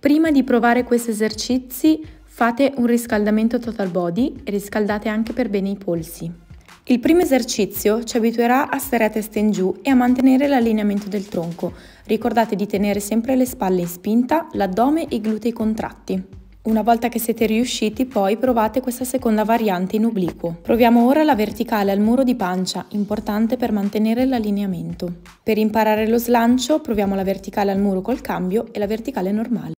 Prima di provare questi esercizi fate un riscaldamento total body e riscaldate anche per bene i polsi. Il primo esercizio ci abituerà a stare a testa in giù e a mantenere l'allineamento del tronco. Ricordate di tenere sempre le spalle in spinta, l'addome e i glutei contratti. Una volta che siete riusciti poi provate questa seconda variante in obliquo. Proviamo ora la verticale al muro di pancia, importante per mantenere l'allineamento. Per imparare lo slancio proviamo la verticale al muro col cambio e la verticale normale.